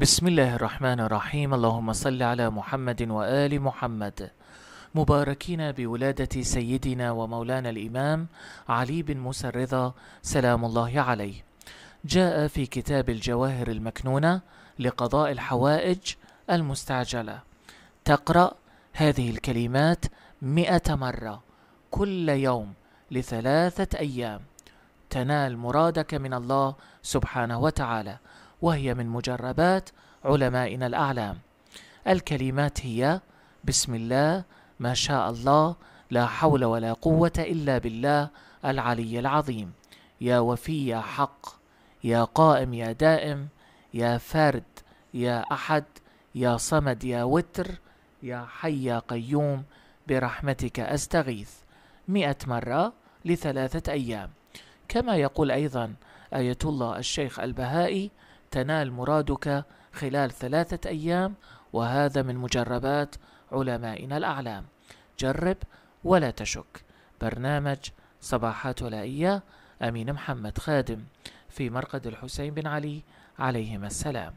بسم الله الرحمن الرحيم اللهم صل على محمد وآل محمد مباركين بولادة سيدنا ومولانا الإمام علي بن موسى الرضا سلام الله عليه جاء في كتاب الجواهر المكنونة لقضاء الحوائج المستعجلة تقرأ هذه الكلمات مئة مرة كل يوم لثلاثة أيام تنال مرادك من الله سبحانه وتعالى وهي من مجربات علمائنا الأعلام الكلمات هي بسم الله ما شاء الله لا حول ولا قوة إلا بالله العلي العظيم يا وفي يا حق يا قائم يا دائم يا فرد يا أحد يا صمد يا وتر يا حي يا قيوم برحمتك أستغيث مئة مرة لثلاثة أيام كما يقول أيضا آية الله الشيخ البهائي تنال مرادك خلال ثلاثة أيام وهذا من مجربات علمائنا الأعلام جرب ولا تشك برنامج صباحات ولائية أمين محمد خادم في مرقد الحسين بن علي عليهما السلام